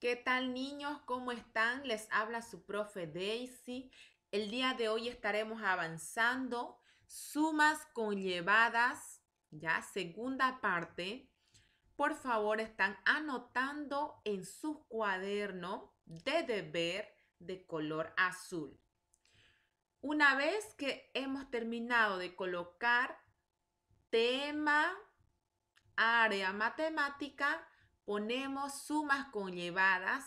¿Qué tal niños? ¿Cómo están? Les habla su profe Daisy. El día de hoy estaremos avanzando sumas conllevadas, ya segunda parte. Por favor, están anotando en su cuaderno de deber de color azul. Una vez que hemos terminado de colocar tema, área matemática, ponemos sumas conllevadas,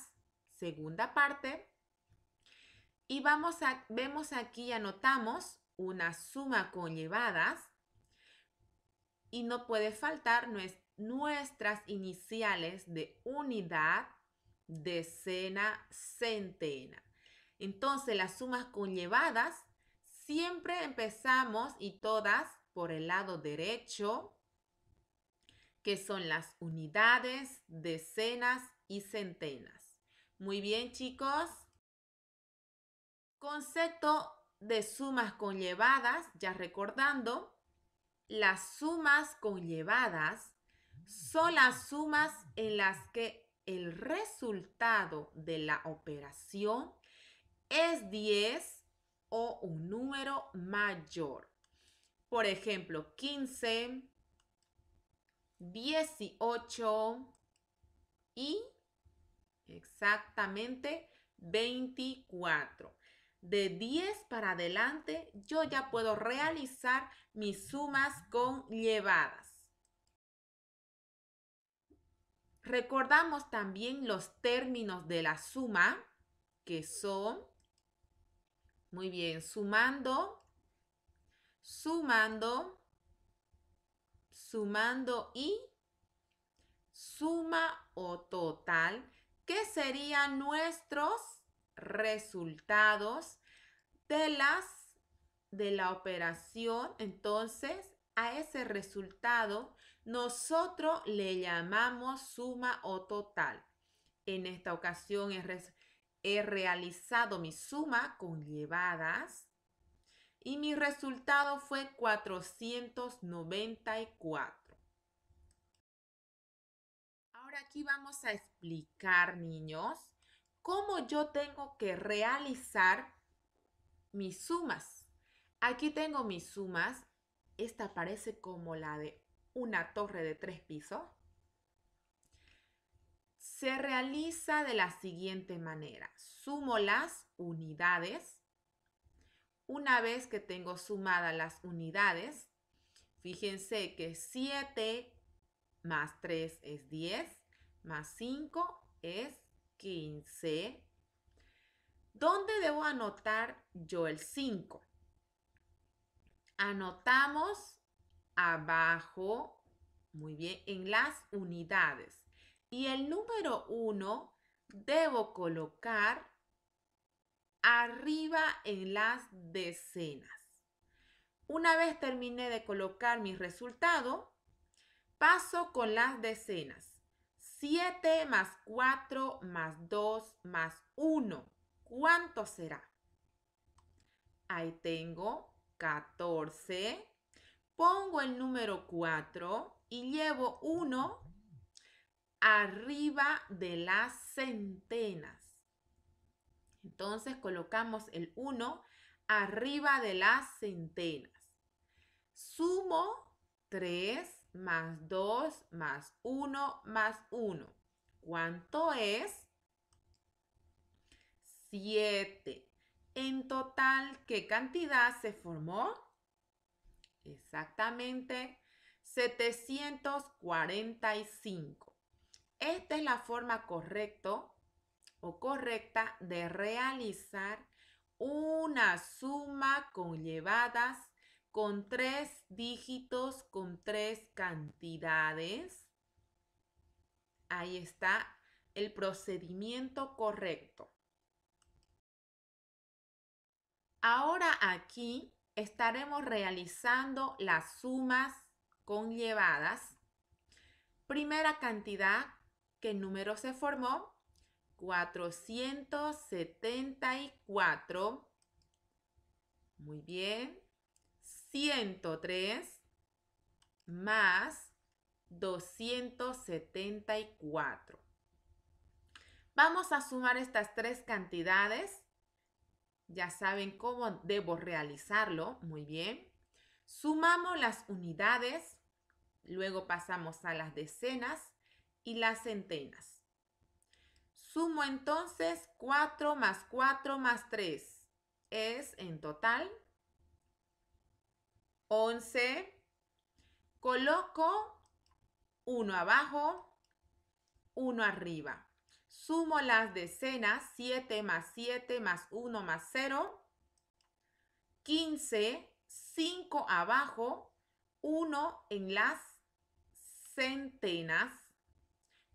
segunda parte, y vamos a, vemos aquí, anotamos una suma conllevadas y no puede faltar nuestras iniciales de unidad, decena, centena. Entonces las sumas conllevadas siempre empezamos y todas por el lado derecho que son las unidades, decenas y centenas. Muy bien, chicos. Concepto de sumas conllevadas, ya recordando, las sumas conllevadas son las sumas en las que el resultado de la operación es 10 o un número mayor. Por ejemplo, 15, 18 y exactamente 24. De 10 para adelante yo ya puedo realizar mis sumas con llevadas. Recordamos también los términos de la suma que son, muy bien, sumando, sumando, sumando y suma o total, que serían nuestros resultados de las de la operación. Entonces, a ese resultado nosotros le llamamos suma o total. En esta ocasión he, realizado mi suma con llevadas y mi resultado fue 494. Ahora aquí vamos a explicar, niños, cómo yo tengo que realizar mis sumas. Aquí tengo mis sumas. Esta parece como la de una torre de tres pisos. Se realiza de la siguiente manera. Sumo las unidades una vez que tengo sumadas las unidades, fíjense que 7 más 3 es 10, más 5 es 15. ¿Dónde debo anotar yo el 5? Anotamos abajo, muy bien, en las unidades. Y el número 1 debo colocar arriba en las decenas. Una vez terminé de colocar mi resultado, paso con las decenas. 7 más 4 más 2 más 1. ¿Cuánto será? Ahí tengo 14. Pongo el número 4 y llevo 1 arriba de las centenas. Entonces colocamos el 1 arriba de las centenas. Sumo 3 más 2 más 1 más 1. ¿Cuánto es? 7. En total, ¿qué cantidad se formó? Exactamente 745. Esta es la forma correcta o correcta de realizar una suma conllevadas con tres dígitos con tres cantidades. Ahí está el procedimiento correcto. Ahora aquí estaremos realizando las sumas conllevadas. Primera cantidad, ¿qué número se formó? 474. Muy bien. 103 más 274. Vamos a sumar estas tres cantidades. Ya saben cómo debo realizarlo. Muy bien. Sumamos las unidades, luego pasamos a las decenas y las centenas. Sumo entonces 4 más 4 más 3. Es en total 11. Coloco 1 abajo, 1 arriba. Sumo las decenas, 7 más 7 más 1 más 0, 15, 5 abajo, 1 en las centenas,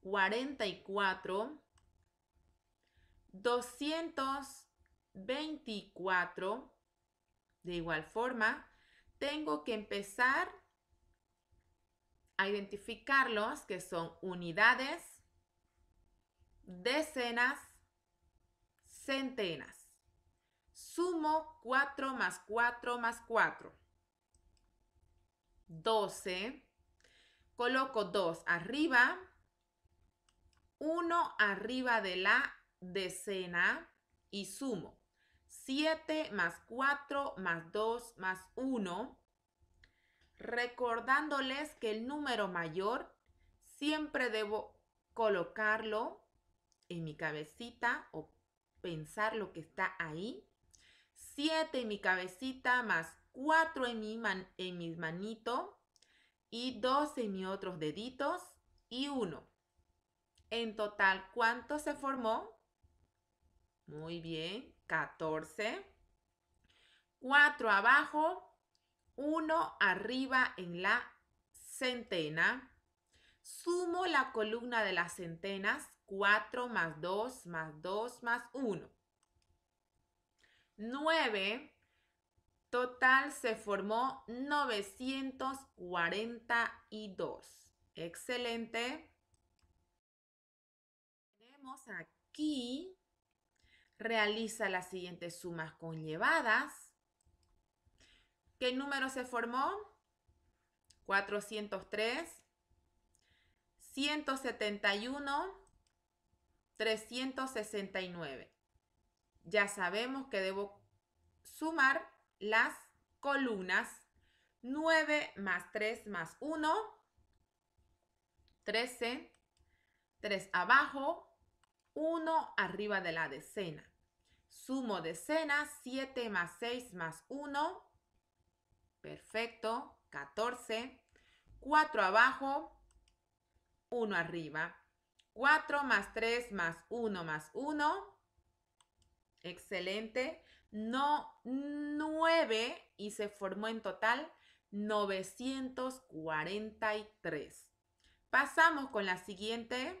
44, 224. De igual forma, tengo que empezar a identificarlos, que son unidades, decenas, centenas. Sumo 4 más 4 más 4. 12. Coloco 2 arriba 1 arriba de la decena y sumo. 7 más 4 más 2 más 1. Recordándoles que el número mayor siempre debo colocarlo en mi cabecita o pensar lo que está ahí. 7 en mi cabecita más 4 en mi, manito y 2 en mis otros deditos y 1. En total, ¿cuánto se formó? Muy bien, 14. 4 abajo, 1 arriba en la centena. Sumo la columna de las centenas, 4 más 2 más 2 más 1. 9. Total se formó 942. Excelente aquí, realiza las siguientes sumas conllevadas. ¿Qué número se formó? 403, 171, 369. Ya sabemos que debo sumar las columnas 9 más 3 más 1, 13, 3 abajo, 1 arriba de la decena. Sumo decenas, 7 más 6 más 1. Perfecto, 14. 4 abajo, 1 arriba. 4 más 3 más 1 más 1. Excelente. No, 9 y se formó en total 943. Pasamos con la siguiente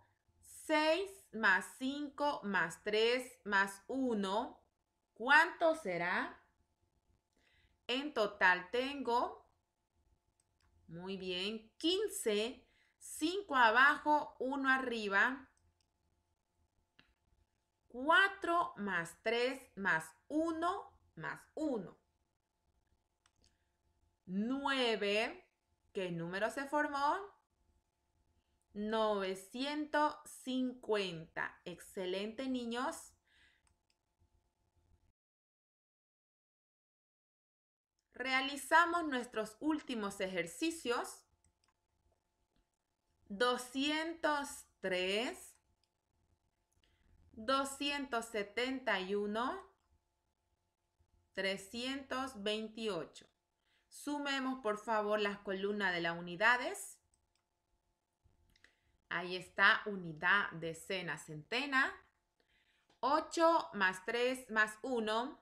6 más 5 más 3 más 1, ¿cuánto será? En total tengo, muy bien, 15, 5 abajo, 1 arriba. 4 más 3 más 1 más 1. 9. ¿Qué número se formó? 950. Excelente, niños. Realizamos nuestros últimos ejercicios. 203, 271, 328. Sumemos, por favor, las columnas de las unidades. Ahí está unidad, decena, centena. 8 más 3 más 1.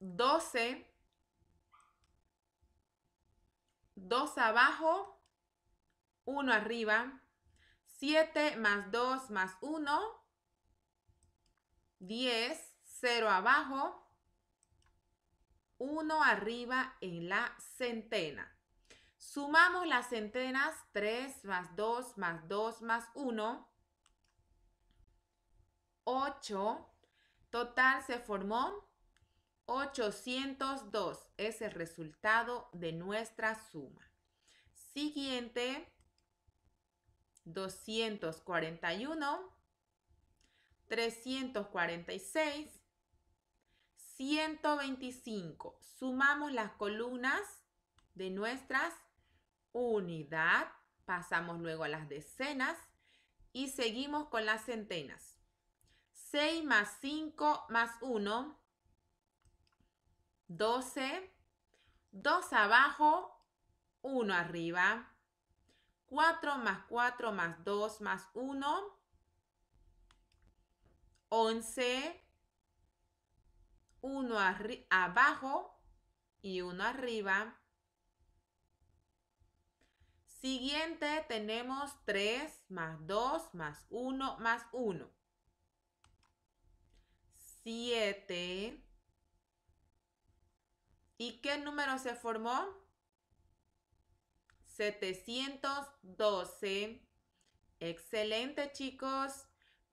12. 2 abajo, 1 arriba. 7 más 2 más 1. 10. 0 abajo, 1 arriba en la centena. Sumamos las centenas 3 más 2 más 2 más 1, 8. Total se formó 802. Es el resultado de nuestra suma. Siguiente, 241, 346, 125. Sumamos las columnas de nuestras unidad, pasamos luego a las decenas y seguimos con las centenas. 6 más 5 más 1, 12, 2 abajo, 1 arriba, 4 más 4 más 2 más 1, 11, 1 abajo y 1 arriba, Siguiente tenemos 3 más 2 más 1 más 1. 7. ¿Y qué número se formó? 712. Excelente chicos.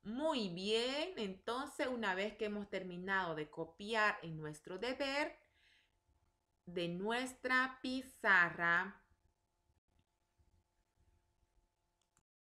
Muy bien. Entonces una vez que hemos terminado de copiar en nuestro deber de nuestra pizarra,